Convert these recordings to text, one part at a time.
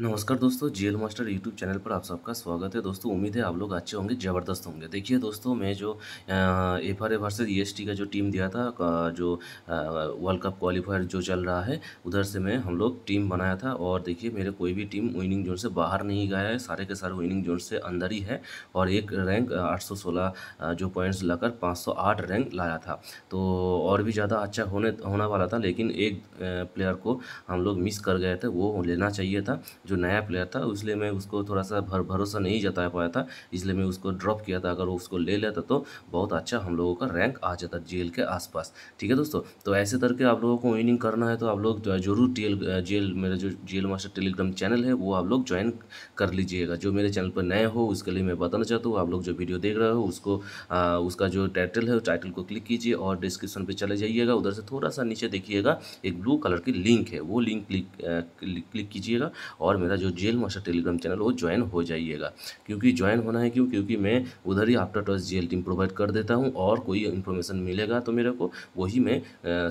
नमस्कार दोस्तों GL master YouTube channel पर आप सबका स्वागत है दोस्तों उम्मीद है आप लोग अच्छे होंगे ज़बरदस्त होंगे देखिए दोस्तों मैं जो F R A versus E e का जो टीम दिया था जो वर्ल्ड कप क्वालिफायर जो चल रहा है उधर से मैं हम लोग टीम बनाया था और देखिए मेरे कोई भी टीम विनिंग जोन से बाहर नहीं गया है सारे के सारे विनिंग जोन से अंदर ही है और एक रैंक आठ जो पॉइंट्स लाकर पाँच रैंक लाया था तो और भी ज़्यादा अच्छा होने होने वाला था लेकिन एक प्लेयर को हम लोग मिस कर गए थे वो लेना चाहिए था जो नया प्लेयर था इसलिए मैं उसको थोड़ा सा भर भरोसा नहीं जता पाया था इसलिए मैं उसको ड्रॉप किया था अगर वो उसको ले लेता तो बहुत अच्छा हम लोगों का रैंक आ जाता जेल के आसपास ठीक है दोस्तों तो ऐसे करके आप लोगों को विनिंग करना है तो आप लोग जरूर टेल जेल मेरा जो जेल मास्टर टेलीग्राम चैनल है वो आप लोग ज्वाइन कर लीजिएगा जो मेरे चैनल पर नए हो उसके लिए मैं बताना चाहता हूँ आप लोग जो वीडियो देख रहे हो उसको उसका जो टाइटल है टाइटल को क्लिक कीजिए और डिस्क्रिप्शन पर चले जाइएगा उधर से थोड़ा सा नीचे देखिएगा एक ब्लू कलर की लिंक है वो लिंक क्लिक क्लिक कीजिएगा और और मेरा जो जेल मास्टर टेलीग्राम चैनल वो ज्वाइन हो जाइएगा क्योंकि ज्वाइन होना है क्यों क्योंकि मैं उधर ही after toss GL team provide कर देता हूँ और कोई इन्फॉर्मेशन मिलेगा तो मेरे को वही मैं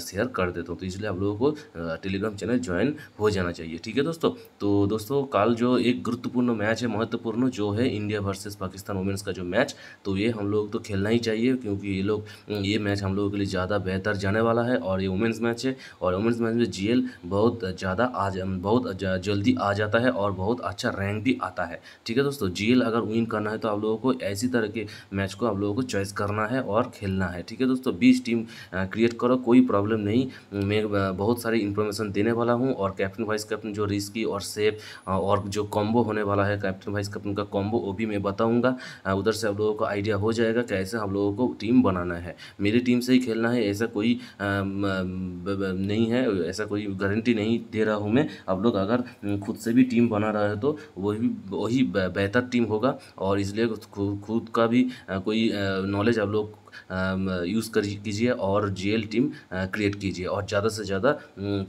शेयर कर देता हूँ तो इसलिए आप लोगों को टेलीग्राम चैनल ज्वाइन हो जाना चाहिए ठीक है दोस्तों तो दोस्तों कल जो एक गुरुत्वपूर्ण मैच है महत्वपूर्ण जो है इंडिया वर्सेज पाकिस्तान वुमेंस का जो मैच तो ये हम लोग तो खेलना ही चाहिए क्योंकि ये लोग ये मैच हम लोगों के लिए ज़्यादा बेहतर जाने वाला है और ये वुमेंस मैच है और वुमेंस मैच में जेल बहुत ज़्यादा आज बहुत जल्दी आ जाता जाता है और बहुत अच्छा रैंक भी आता है ठीक है दोस्तों जी अगर विन करना है तो आप लोगों को ऐसी तरह के मैच को आप लोगों को चॉइस करना है और खेलना है ठीक है दोस्तों बीस टीम क्रिएट करो कोई प्रॉब्लम नहीं मैं बहुत सारी इन्फॉर्मेशन देने वाला हूँ और कैप्टन वाइस कैप्टन जो रिस्की और सेफ और जो कॉम्बो होने वाला है कैप्टन वाइस कैप्टन का कॉम्बो वो भी मैं बताऊँगा उधर से आप लोगों को आइडिया हो जाएगा कैसे हम लोगों को टीम बनाना है मेरी टीम से ही खेलना है ऐसा कोई नहीं है ऐसा कोई गारंटी नहीं दे रहा हूँ मैं आप लोग अगर खुद से भी भी टीम बना रहा है तो वही वही बेहतर टीम होगा और इसलिए खुद का भी कोई नॉलेज आप लोग यूज़ कर कीजिए और जीएल टीम क्रिएट कीजिए और ज़्यादा से ज़्यादा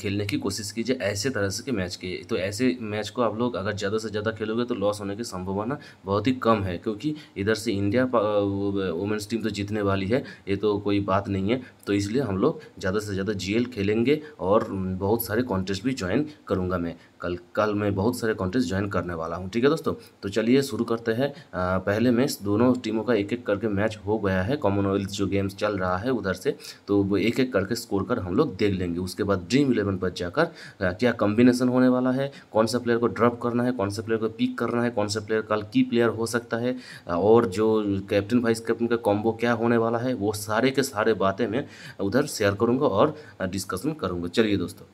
खेलने की कोशिश कीजिए ऐसे तरह से के मैच के तो ऐसे मैच को आप लोग अगर ज़्यादा से ज़्यादा खेलोगे तो लॉस होने की संभावना बहुत ही कम है क्योंकि इधर से इंडिया वुमेंस टीम तो जीतने वाली है ये तो कोई बात नहीं है तो इसलिए हम लोग ज़्यादा से ज़्यादा जी खेलेंगे और बहुत सारे कॉन्टेस्ट भी ज्वाइन करूँगा मैं कल कल मैं बहुत सारे कॉन्टेस्ट ज्वाइन करने वाला हूँ ठीक है दोस्तों तो चलिए शुरू करते हैं पहले में दोनों टीमों का एक एक करके मैच हो गया है कॉमनवेल्थ जो गेम्स चल रहा है उधर से तो वो एक एक करके स्कोर कर हम लोग देख लेंगे उसके बाद ड्रीम इलेवन पर जाकर क्या कॉम्बिनेशन होने वाला है कौन सा प्लेयर को ड्रॉप करना है कौन से प्लेयर को पिक करना है कौन से प्लेयर कल की प्लेयर हो सकता है और जो कैप्टन वाइस कैप्टन का कॉम्बो क्या होने वाला है वो सारे के सारे बातें मैं उधर शेयर करूँगा और डिस्कशन करूँगा चलिए दोस्तों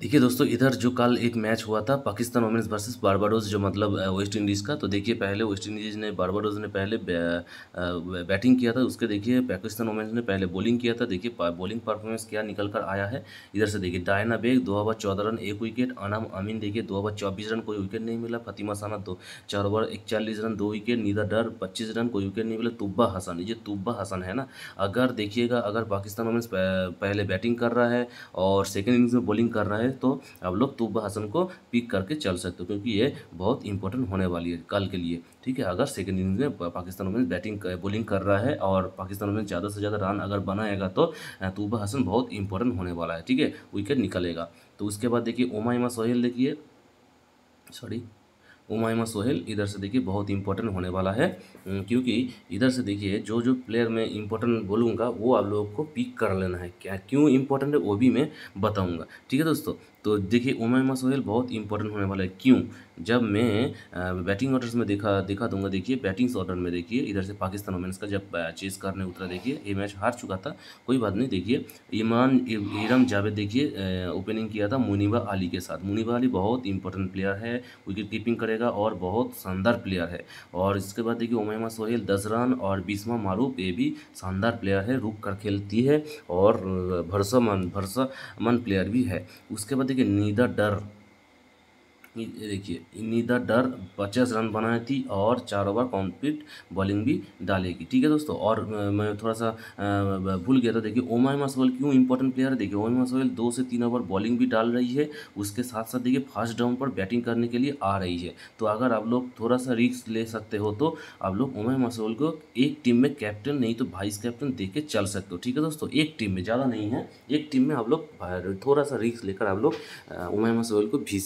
देखिए दोस्तों इधर जो कल एक मैच हुआ था पाकिस्तान वोमेंस वर्सेस बारबाडोज जो मतलब वेस्ट इंडीज़ का तो देखिए पहले वेस्ट इंडीज़ ने बारबाडोज ने पहले बैटिंग किया था उसके देखिए पाकिस्तान वोमेंस ने पहले बॉलिंग किया था देखिए बॉलिंग परफॉर्मेंस क्या निकल कर आया है इधर से देखिए डायना बेग दो ओवर चौदह रन एक विकेट अनाम अमीन देखिए दो ओवर चौबीस रन कोई विकेट नहीं मिला फतिमा साना दो चार ओवर इकचालीस रन दो विकेट नीदा डर पच्चीस रन कोई विकेट नहीं मिला तुब्बा हसन ये तुब्बा हसन है ना अगर देखिएगा अगर पाकिस्तान वोमेंस पहले बैटिंग कर रहा है और सेकेंड इनिंग्स में बॉलिंग कर रहा है है तो आप लोग तुब हसन को पिक करके चल सकते हो क्योंकि ये बहुत इंपॉर्टेंट होने वाली है कल के लिए ठीक है अगर सेकेंड इनिंग में पाकिस्तान वोमेंस बैटिंग बॉलिंग कर रहा है और पाकिस्तान वोमेंस ज़्यादा से ज़्यादा रन अगर बनाएगा तो तुब हसन बहुत इंपॉर्टेंट होने वाला है ठीक है विकेट निकलेगा तो उसके बाद देखिए ओमा इमा सोहेल देखिए सॉरी उमायमा सोहेल इधर से देखिए बहुत इंपॉर्टेंट होने वाला है क्योंकि इधर से देखिए जो जो प्लेयर मैं इंपॉर्टेंट बोलूँगा वो आप लोगों को पिक कर लेना है क्या क्यों इंपॉर्टेंट है वो भी मैं बताऊँगा ठीक है दोस्तों तो देखिए उमैमा सोहेल बहुत इंपॉर्टेंट होने वाला है क्यों जब मैं बैटिंग ऑर्डर्स में देखा देखा दूंगा देखिए बैटिंग्स ऑर्डर में देखिए इधर से पाकिस्तान वोमेंस का जब चेस करने उतरा देखिए ये मैच हार चुका था कोई बात नहीं देखिए ईमान इरम जावेद देखिए ओपनिंग किया था मुनीबा अली के साथ मुनीबा अली बहुत इंपॉर्टेंट प्लेयर है विकेट कीपिंग करेगा और बहुत शानदार प्लेयर है और इसके बाद देखिए उमैमा सोहेल दस रन और बीसवा मारूफ ये भी शानदार प्लेयर है रुक कर खेलती है और भरोसा मन भरोसा मन प्लेयर भी है उसके बाद देखिए नीदा डर ये देखिए निदा डर पचास रन बनाई थी और चार ओवर कॉम्प्लीट बॉलिंग भी डालेगी ठीक है दोस्तों और मैं थोड़ा सा भूल गया था देखिए ओमाई मासवेल क्यों इंपॉर्टेंट प्लेयर है देखिए ओमाई मासवेल दो से तीन ओवर बॉलिंग भी डाल रही है उसके साथ साथ देखिए फास्ट डाउन पर बैटिंग करने के लिए आ रही है तो अगर आप लोग थोड़ा सा रिस्क ले सकते हो तो आप लोग ओमाई मासवेल को एक टीम में कैप्टन नहीं तो वाइस कैप्टन दे के चल सकते हो ठीक है दोस्तों एक टीम में ज़्यादा नहीं है एक टीम में आप लोग थोड़ा सा रिस्क लेकर आप लोग ओमाई मासवेल को भी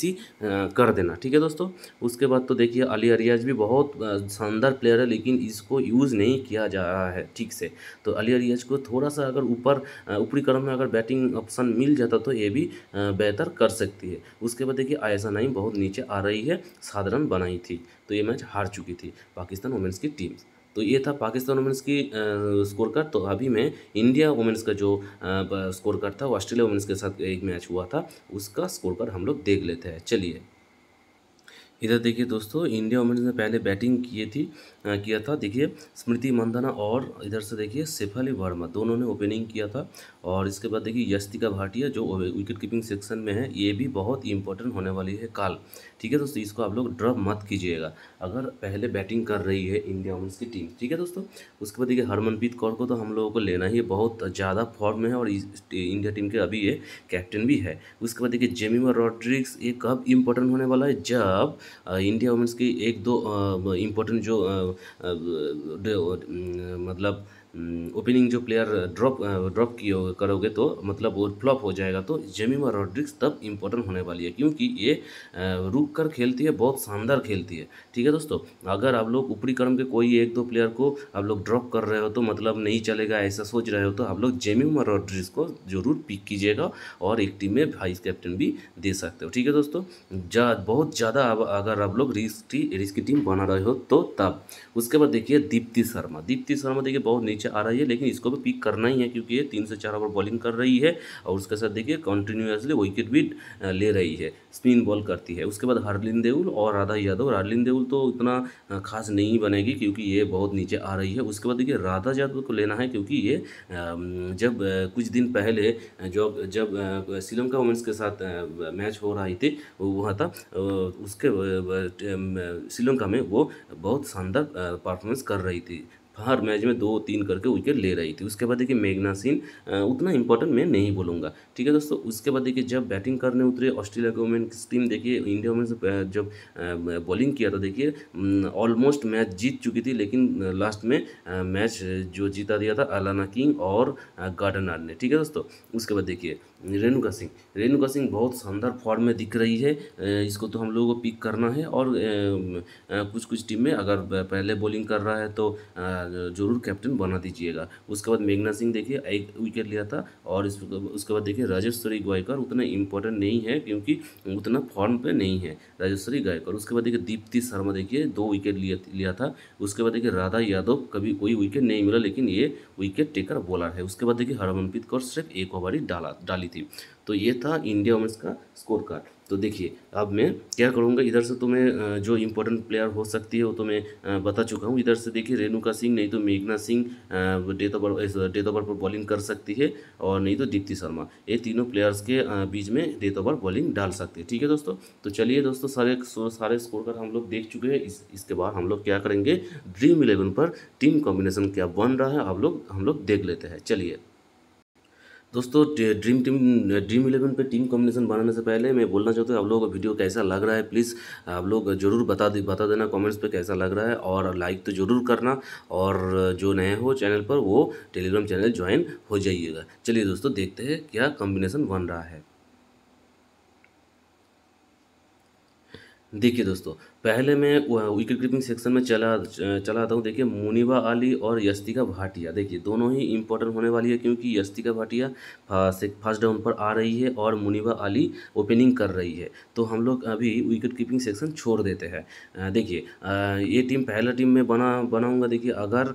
कर देना ठीक है दोस्तों उसके बाद तो देखिए अली अरियाज भी बहुत शानदार प्लेयर है लेकिन इसको यूज़ नहीं किया जा रहा है ठीक से तो अली अरियाज को थोड़ा सा अगर ऊपर ऊपरी क्रम में अगर बैटिंग ऑप्शन मिल जाता तो ये भी बेहतर कर सकती है उसके बाद देखिए आयसा नाइम बहुत नीचे आ रही है सात रन बनाई थी तो ये मैच हार चुकी थी पाकिस्तान वुमेंस की टीम तो ये था पाकिस्तान वुमेंस की स्कोर कार्ड तो अभी मैं इंडिया वुमेंस का जो स्कोर कार्ड था ऑस्ट्रेलिया वुमेंस के साथ एक मैच हुआ था उसका स्कोर कार्ड हम लोग देख लेते हैं चलिए इधर देखिए दोस्तों इंडिया वुमेंस ने पहले बैटिंग किए थी आ, किया था देखिए स्मृति मंदाना और इधर से देखिए सेफाली वर्मा दोनों ने ओपनिंग किया था और इसके बाद देखिए यस्तिका भाटिया जो विकेट कीपिंग सेक्शन में है ये भी बहुत इंपॉर्टेंट होने वाली है काल ठीक है दोस्तों इसको आप लोग ड्रॉप मत कीजिएगा अगर पहले बैटिंग कर रही है इंडिया वुमेंस की टीम ठीक है दोस्तों उसके बाद देखिए हरमनप्रीत कौर को तो हम लोगों को लेना ही बहुत ज़्यादा फॉर्म है और इंडिया टीम के अभी ये कैप्टन भी है उसके बाद देखिए जेमिमा रॉड्रिक्स ये कब इम्पोर्टेंट होने वाला है जब इंडिया वुमेंस की एक दो इम्पोर्टेंट जो मतलब ओपनिंग हम्म, जो प्लेयर ड्रॉप ड्रॉप किए करोगे तो मतलब वो फ्लॉप हो जाएगा तो जेमिमा रॉड्रिक्स तब इम्पोर्टेंट होने वाली है क्योंकि ये रुक कर खेलती है बहुत शानदार खेलती है ठीक है दोस्तों अगर आप लोग ऊपरी क्रम के कोई एक दो प्लेयर को आप लोग ड्रॉप कर रहे हो तो मतलब नहीं चलेगा ऐसा सोच रहे हो तो आप लोग जेमिमा रॉड्रिक्स को जरूर पिक कीजिएगा और एक टीम में वाइस कैप्टन भी दे सकते हो ठीक है दोस्तों जा बहुत ज़्यादा अगर आप लोग रिस्क रिस्क टीम बना रहे हो तो तब उसके बाद देखिए दीप्ति शर्मा दीप्ति शर्मा देखिए बहुत नीचे नीचे आ रही है लेकिन इसको भी पिक करना ही है क्योंकि ये तीन से चार ओवर बॉलिंग कर रही है और उसके साथ देखिए कंटिन्यूसली विकेट भी ले रही है स्पिन बॉल करती है उसके बाद हरलिन देउल और राधा यादव हरलिन देउल तो इतना खास नहीं बनेगी क्योंकि ये बहुत नीचे आ रही है उसके बाद देखिए राधा यादव को लेना है क्योंकि ये जब कुछ दिन पहले जो जब श्रीलंका वुमेंस के साथ मैच हो रही थी वहाँ था उसके श्रीलंका में वो बहुत शानदार परफॉर्मेंस कर रही थी हर मैच में दो तीन करके विकेट ले रही थी उसके बाद देखिए मेघना सिंह उतना इंपॉर्टेंट मैं नहीं बोलूँगा ठीक है दोस्तों उसके बाद देखिए जब बैटिंग करने उतरे ऑस्ट्रेलिया के वुमेन्स टीम देखिए इंडिया वुमेन्स जब बॉलिंग किया था देखिए ऑलमोस्ट मैच जीत चुकी थी लेकिन लास्ट में मैच जो जीता दिया था अलाना किंग और आर ने ठीक है दोस्तों उसके बाद देखिए रेणुका सिंह रेणुका सिंह बहुत शानदार फॉर्म में दिख रही है इसको तो हम लोगों को पिक करना है और कुछ कुछ टीम में अगर पहले बॉलिंग कर रहा है तो जरूर कैप्टन बना दीजिएगा उसके बाद मेघना सिंह देखिए एक विकेट लिया था और उसके बाद देखिए राजेश्वरी गायकर उतना इम्पोर्टेंट नहीं है क्योंकि उतना फॉर्म पर नहीं है राजेश्वरी गायकर उसके बाद देखिए दीप्ति शर्मा देखिए दो विकेट लिया था उसके बाद देखिए राधा यादव कभी कोई विकेट नहीं मिला लेकिन ये विकेट टेकर बॉलर है उसके बाद देखिए हरमनप्रीत कौर सिर्फ एक ओवर ही डाला डाली आई थी तो ये था इंडिया वुमेंस का स्कोर कार्ड तो देखिए अब मैं क्या करूँगा इधर से तो मैं जो इम्पोर्टेंट प्लेयर हो सकती है वो तो मैं बता चुका हूँ इधर से देखिए रेणुका सिंह नहीं तो मेघना Singh date of birth date of birth पर बॉलिंग कर सकती है और नहीं तो दीप्ति शर्मा ये तीनों प्लेयर्स के बीच में डेट ऑफ बर्थ बॉलिंग डाल सकते हैं ठीक है दोस्तों तो चलिए दोस्तों सारे सारे स्कोर कार्ड हम लोग देख चुके हैं इस, इसके बाद हम लोग क्या करेंगे ड्रीम इलेवन पर टीम कॉम्बिनेशन क्या बन रहा है आप लोग हम लोग देख लेते हैं चलिए दोस्तों ड्रीम टीम ड्रीम इलेवन पे टीम कॉम्बिनेशन बनाने से पहले मैं बोलना चाहता हूँ आप लोगों का वीडियो कैसा लग रहा है प्लीज़ आप लोग जरूर बता दे बता देना कमेंट्स पे कैसा लग रहा है और लाइक तो ज़रूर करना और जो नए हो चैनल पर वो टेलीग्राम चैनल ज्वाइन हो जाइएगा चलिए दोस्तों देखते हैं क्या कॉम्बिनेशन बन रहा है देखिए दोस्तों पहले मैं विकेट कीपिंग सेक्शन में चला चलाता हूँ देखिए मुनीबा अली और यस्तिका भाटिया देखिए दोनों ही इंपॉर्टेंट होने वाली है क्योंकि यस्तिका भाटिया फर्स्ट डाउन पर आ रही है और मुनीबा अली ओपनिंग कर रही है तो हम लोग अभी विकेट कीपिंग सेक्शन छोड़ देते हैं देखिए ये टीम पहला टीम में बना बनाऊँगा देखिए अगर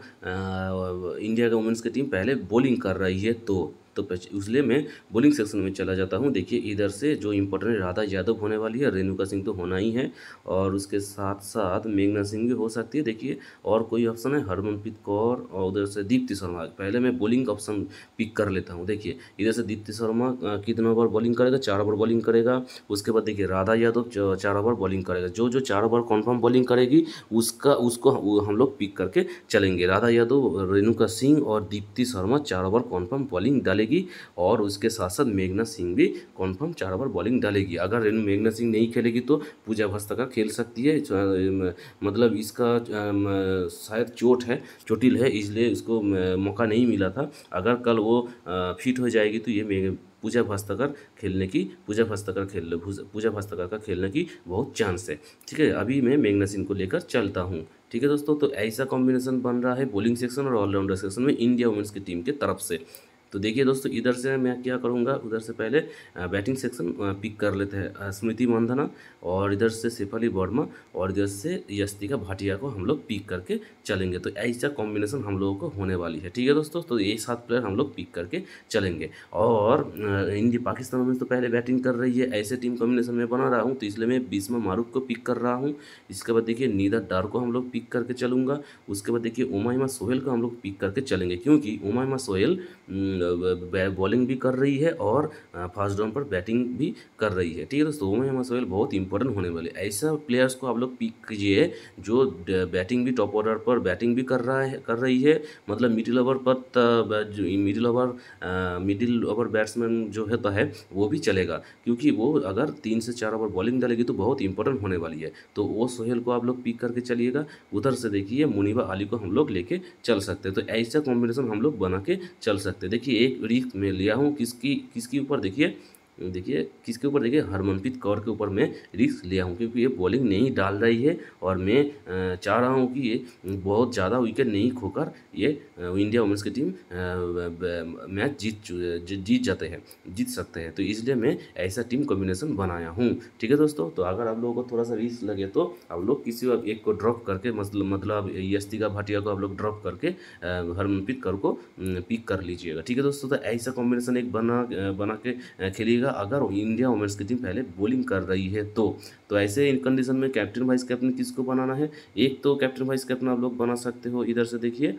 इंडिया का वुमेंस की टीम पहले बॉलिंग कर रही है तो तो उसले में बोलिंग सेक्शन में चला जाता हूँ देखिए इधर से जो इम्पोर्टेंट राधा यादव होने वाली है रेणुका सिंह तो होना ही है और उसके साथ साथ मेघना सिंह भी हो सकती है देखिए और कोई ऑप्शन है हरमनप्रीत कौर और उधर से दीप्ति शर्मा पहले मैं बॉलिंग ऑप्शन पिक कर लेता हूँ देखिए इधर से दीप्ति शर्मा कितना ओवर बॉलिंग करेगा चार ओवर बॉलिंग करेगा उसके बाद देखिए राधा यादव चार ओवर बॉलिंग करेगा जो जो चार ओवर कॉन्फर्म बॉलिंग करेगी उसका उसको हम लोग पिक करके चलेंगे राधा यादव रेणुका सिंह और दीप्ति शर्मा चार ओवर कॉन्फर्म बॉलिंग डालेंगे डालेगी और उसके साथ साथ मेघना सिंह भी कॉन्फर्म चार ओवर बॉलिंग डालेगी अगर मेघना सिंह नहीं खेलेगी तो पूजा भस्तका खेल सकती है मतलब इसका शायद चोट है चोटिल है इसलिए इसको मौका नहीं मिला था अगर कल वो फिट हो जाएगी तो ये पूजा भास्कर खेलने की पूजा भास्कर खेल पूजा भास्कर का खेलने की बहुत चांस है ठीक है अभी मैं मेघना सिंह को लेकर चलता हूँ ठीक है दोस्तों तो ऐसा कॉम्बिनेशन बन रहा है बॉलिंग सेक्शन और ऑलराउंडर सेक्शन में इंडिया वुमेंस की टीम के तरफ से तो देखिए दोस्तों इधर से मैं क्या करूँगा उधर से पहले बैटिंग सेक्शन पिक कर लेते हैं स्मृति मंधना और इधर से शेफाली वर्मा और इधर से यस्तिका भाटिया को हम लोग पिक करके चलेंगे तो ऐसा कॉम्बिनेशन हम लोगों को होने वाली है ठीक है दोस्तों तो ये सात प्लेयर हम लोग पिक करके चलेंगे और इंडिया पाकिस्तान में तो पहले बैटिंग कर रही है ऐसे टीम कॉम्बिनेशन में बना रहा हूँ तो इसलिए मैं बीसमा मारूफ को पिक कर रहा हूँ इसके बाद देखिए नीदा डार को हम लोग पिक करके चलूँगा उसके बाद देखिए उमाइमा सोहेल को हम लोग पिक करके चलेंगे क्योंकि उमाइमा सोहेल बॉलिंग भी कर रही है और फर्स्ट डाउन पर बैटिंग भी कर रही है ठीक है दोस्तों उमेश अहमद सोहेल बहुत इंपॉर्टेंट होने वाले ऐसा प्लेयर्स को आप लोग पिक कीजिए जो बैटिंग भी टॉप ऑर्डर पर बैटिंग भी कर रहा है कर रही है मतलब मिडिल ओवर पर middle over middle over batsman जो होता तो है वो भी चलेगा क्योंकि वो अगर तीन से चार ओवर बॉलिंग डालेगी तो बहुत इंपॉर्टेंट होने वाली है तो वो सोहेल को आप लोग पिक करके चलिएगा उधर से देखिए मुनीबा अली को हम लोग लेके चल सकते हैं तो ऐसा कॉम्बिनेशन हम लोग बना के चल सकते हैं देखिए देखिए एक रिक्त में लिया हूँ किसकी किसकी ऊपर देखिए देखिए किसके ऊपर देखिए हरमनप्रीत कौर के ऊपर मैं रिस्क लिया हूँ क्योंकि ये बॉलिंग नहीं डाल रही है और मैं चाह रहा हूँ कि ये बहुत ज़्यादा विकेट नहीं खोकर ये इंडिया वुमेंस की टीम मैच जीत जीत जाते हैं जीत सकते हैं तो इसलिए मैं ऐसा टीम कॉम्बिनेशन बनाया हूँ ठीक है दोस्तों तो अगर आप लोगों को थोड़ा सा रिस्क लगे तो आप लोग किसी एक को ड्रॉप करके मतलब, मतलब यस्तिका भाटिया को आप लोग ड्रॉप करके हरमनप्रीत कौर को पिक कर लीजिएगा ठीक है दोस्तों तो ऐसा कॉम्बिनेशन एक बना बना के खेलिएगा रखिएगा अगर इंडिया वुमेंस की टीम पहले बॉलिंग कर रही है तो तो ऐसे इन कंडीशन में कैप्टन वाइस कैप्टन किसको बनाना है एक तो कैप्टन वाइस कैप्टन आप लोग बना सकते हो इधर से देखिए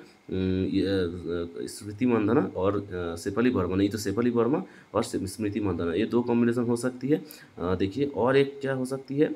स्मृति मंदना और सेपाली वर्मा नहीं तो सेपाली वर्मा और स्मृति मंदना ये दो कॉम्बिनेशन हो सकती है देखिए और एक क्या हो सकती है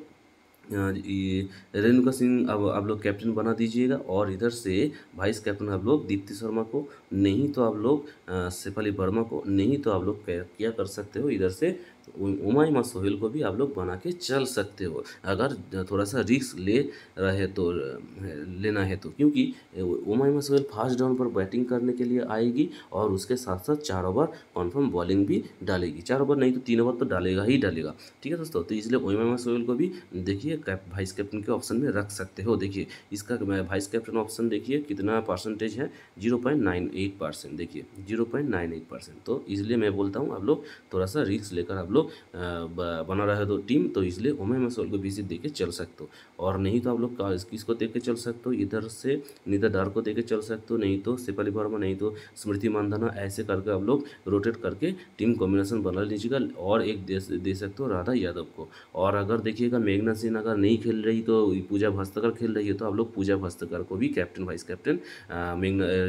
रेणुका सिंह अब आप लोग कैप्टन बना दीजिएगा और इधर से वाइस कैप्टन आप लोग दीप्ति शर्मा को नहीं तो आप लोग शेफाली वर्मा को नहीं तो आप लोग क्या कर सकते हो इधर से उमाइमा सोहेल को भी आप लोग बना के चल सकते हो अगर थोड़ा सा रिस्क ले रहे तो लेना है तो क्योंकि उमाइमा सोहेल फास्ट डाउन पर बैटिंग करने के लिए आएगी और उसके साथ साथ चार ओवर कन्फर्म बॉलिंग भी डालेगी चार ओवर नहीं तो तीन ओवर तो डालेगा ही डालेगा ठीक है दोस्तों तो इसलिए उमाइमा सोहेल को भी देखिए वाइस कैप्टन के ऑप्शन में रख सकते हो देखिए इसका वाइस कैप्टन ऑप्शन देखिए कितना परसेंटेज है zero point nine eight percent देखिए zero point nine eight percent तो इसलिए मैं बोलता हूँ आप लोग थोड़ा सा रिस्क लेकर आप लोग लोग बना रहे तो टीम तो इसलिए उमे मसोल को विजिट दे चल सकते हो और नहीं तो आप लोग किसको देख के चल सकते हो इधर से निधा डार को दे के चल सकते हो नहीं तो सिपाली वर्मा नहीं तो स्मृति मानधना ऐसे करके आप लोग रोटेट करके टीम कॉम्बिनेशन बना लीजिएगा और एक दे, सकते हो राधा यादव को और अगर देखिएगा मेघना सिंह अगर नहीं खेल रही तो पूजा भस्तकर खेल रही है तो आप लोग पूजा भस्तकर को भी captain vice captain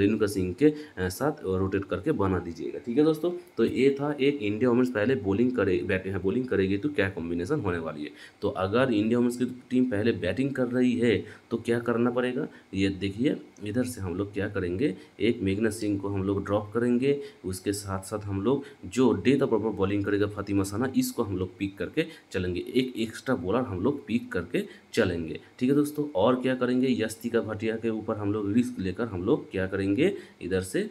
Renuka Singh के साथ रोटेट करके बना दीजिएगा ठीक है दोस्तों तो ये था एक इंडिया वोमेंस पहले बॉलिंग करे बैटिंग है बॉलिंग करेगी तो क्या कॉम्बिनेशन होने वाली है तो अगर इंडिया वुमेंस की टीम पहले बैटिंग कर रही है तो क्या करना पड़ेगा ये देखिए इधर से हम लोग क्या करेंगे एक मेघना सिंह को हम लोग ड्रॉप करेंगे उसके साथ साथ हम लोग जो डे ऑफ प्रॉपर बॉलिंग करेगा फतिमा साना इसको हम लोग पिक करके चलेंगे एक एक्स्ट्रा बॉलर हम लोग पिक करके चलेंगे ठीक है दोस्तों और क्या करेंगे यस्तिका भाटिया के ऊपर हम लोग रिस्क लेकर हम लोग क्या करेंगे इधर से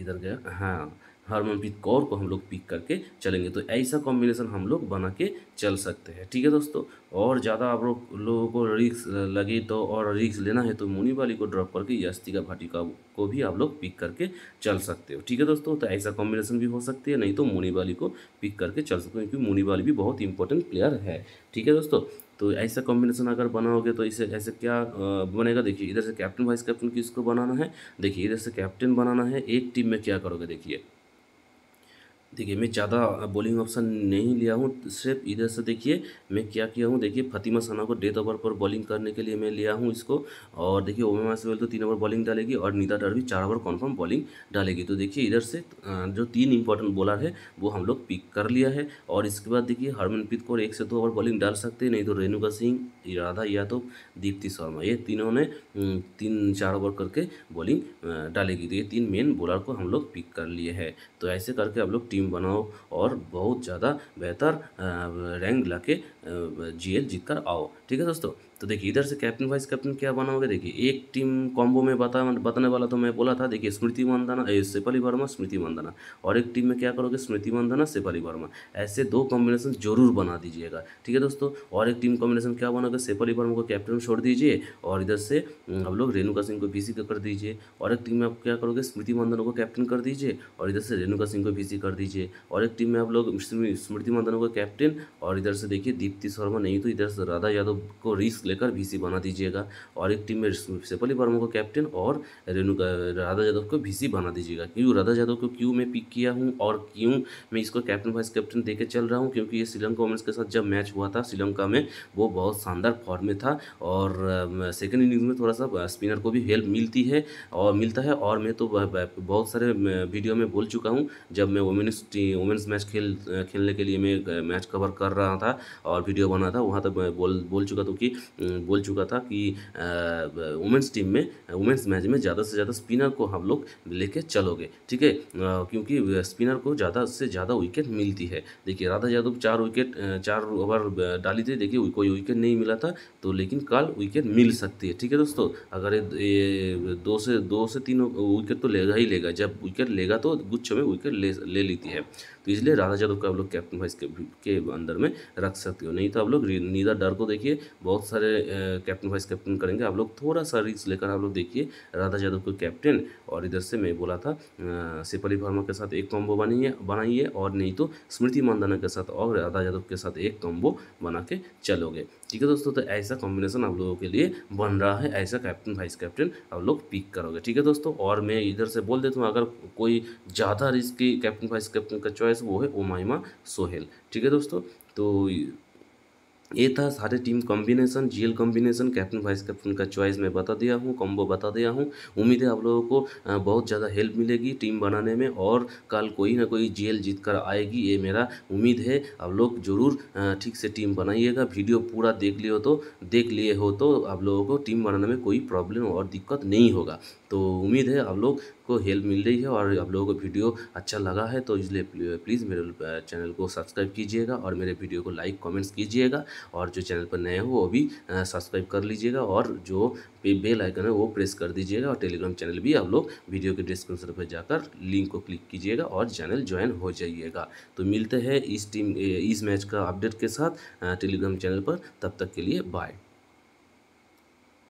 इधर गया हाँ हरमनप्रीत कौर को हम लोग पिक करके चलेंगे तो ऐसा कॉम्बिनेशन हम लोग बना के चल सकते हैं ठीक है दोस्तों और ज़्यादा आप लोग लोगों को रिक्स लगे तो और रिक्स लेना है तो मुनी वाली को ड्रॉप करके भाटी भाटिका को भी आप लोग पिक करके चल सकते हो ठीक है दोस्तों तो ऐसा कॉम्बिनेशन भी हो सकती है नहीं तो मोनी वाली को पिक करके चल सकते हो क्योंकि मोनी वाली भी बहुत इंपॉर्टेंट प्लेयर है ठीक है दोस्तों तो ऐसा कॉम्बिनेशन अगर बनाओगे तो इसे ऐसे क्या बनेगा देखिए इधर से कैप्टन वाइस कैप्टन किसको बनाना है देखिए इधर से कैप्टन बनाना है एक टीम में क्या करोगे देखिए देखिए मैं ज़्यादा बॉलिंग ऑप्शन नहीं लिया हूँ सिर्फ इधर से देखिए मैं क्या किया हूँ देखिए फतिमा सना को डेथ ओवर पर बॉलिंग करने के लिए मैं लिया हूँ इसको और देखिए ओमेमा सेवेल तो तीन ओवर बॉलिंग डालेगी और नीता डर भी चार ओवर कन्फर्म बॉलिंग डालेगी तो देखिए इधर से जो तीन इंपॉर्टेंट बॉलर है वो हम लोग पिक कर लिया है और इसके बाद देखिए हरमनप्रीत कौर एक से दो ओवर बॉलिंग डाल सकते हैं नहीं तो रेणुका सिंह राधा या तो दीप्ति शर्मा ये तीनों ने तीन चार ओवर करके बॉलिंग डालेगी तो ये तीन मेन बॉलर को हम लोग पिक कर लिए है तो ऐसे करके हम लोग टीम टीम बनाओ और बहुत ज़्यादा बेहतर रैंक ला के जीएल जीतकर आओ ठीक है दोस्तों तो देखिए इधर से कैप्टन वाइस कैप्टन क्या बना होगा देखिए एक टीम कॉम्बो में बता बताने वाला तो मैं बोला था देखिए स्मृति मंदाना सेपाली वर्मा स्मृति मंदाना और एक टीम में क्या करोगे स्मृति मंदाना सेपाली वर्मा ऐसे दो कॉम्बिनेशन जरूर बना दीजिएगा ठीक है दोस्तों और एक टीम कॉम्बिनेशन क्या बनाओगे सेपाली वर्मा को कैप्टन में छोड़ दीजिए और इधर से आप लोग रेणुका सिंह को बी सी कर दीजिए और एक टीम में आप क्या करोगे स्मृति मंदना को कैप्टन कर दीजिए और इधर से रेणुका सिंह को बी कर दीजिए और एक टीम में आप लोग स्मृति मंदना को कैप्टन और इधर से देखिए दीप्ति शर्मा नहीं तो इधर से राधा यादव को रिस्क लेकर वीसी बना दीजिएगा और एक टीम में सेपली वर्मा को कैप्टन और रेणुका राधा यादव को वीसी बना दीजिएगा क्यों राधा यादव को क्यों मैं पिक किया हूँ और क्यों मैं इसको कैप्टन वाइस कैप्टन देकर चल रहा हूँ क्योंकि ये श्रीलंका वोमेंस के साथ जब मैच हुआ था श्रीलंका में वो बहुत शानदार फॉर्म में था और सेकेंड इनिंग्स में थोड़ा सा स्पिनर को भी हेल्प मिलती है और मिलता है और मैं तो बहुत सारे वीडियो में बोल चुका हूँ जब मैं वुमेन्स वोमेंस मैच खेल खेलने के लिए मैं मैच कवर कर रहा था और वीडियो बना था वहाँ तक तो बोल बोल चुका था कि बोल चुका था कि वुमेंस टीम में वुमेंस मैच में ज़्यादा से ज़्यादा स्पिनर को हम लोग लेके चलोगे ठीक है क्योंकि स्पिनर को ज़्यादा से ज़्यादा विकेट मिलती है देखिए राधा यादव चार विकेट चार ओवर डाली थी देखिए कोई विकेट नहीं मिला था तो लेकिन कल विकेट मिल सकती है ठीक है दोस्तों अगर ये दो से दो से तीन विकेट तो लेगा ही लेगा जब विकेट लेगा तो गुच्छ में विकेट ले, ले लेती है तो इसलिए राधा जादव को आप लोग कैप्टन वाइस के, के अंदर में रख सकते हो नहीं तो आप लोग नीदा डर को देखिए बहुत सारे कैप्टन वाइस कैप्टन करेंगे आप लोग थोड़ा सा रिस्क लेकर आप लोग देखिए राधा जादव को कैप्टन और इधर से मैं बोला था सिपाली वर्मा के साथ एक कॉम्बो बनाइए बनाइए और नहीं तो स्मृति मंदाना के साथ और राधा यादव के साथ एक कॉम्बो बना के चलोगे ठीक है दोस्तों तो ऐसा कॉम्बिनेशन आप लोगों के लिए बन रहा है ऐसा कैप्टन वाइस कैप्टन आप लोग पिक करोगे ठीक है दोस्तों और मैं इधर से बोल देता हूँ अगर कोई ज़्यादा की कैप्टन वाइस कैप्टन का चॉइस चॉइस वो है ओमाइमा सोहेल ठीक है दोस्तों तो ये था सारे team combination GL combination captain vice captain का चॉइस मैं बता दिया हूँ कॉम्बो बता दिया हूँ उम्मीद है आप लोगों को बहुत ज़्यादा हेल्प मिलेगी टीम बनाने में और कल कोई ना कोई जीएल जीत कर आएगी ये मेरा उम्मीद है आप लोग जरूर ठीक से टीम बनाइएगा वीडियो पूरा देख लिए हो तो देख लिए हो तो आप लोगों को टीम बनाने में कोई प्रॉब्लम और दिक्कत नहीं होगा तो उम्मीद है आप लोग को हेल्प मिल रही है और आप लोगों को वीडियो अच्छा लगा है तो इसलिए प्लीज़ मेरे चैनल को सब्सक्राइब कीजिएगा और मेरे वीडियो को लाइक कमेंट्स कीजिएगा और जो चैनल पर नए हो वो भी सब्सक्राइब कर लीजिएगा और जो बेल आइकन है वो प्रेस कर दीजिएगा और टेलीग्राम चैनल भी आप लोग वीडियो के डिस्क्रिप्शन पर जाकर लिंक को क्लिक कीजिएगा और चैनल ज्वाइन हो जाइएगा तो मिलते हैं इस टीम इस मैच का अपडेट के साथ टेलीग्राम चैनल पर तब तक के लिए बाय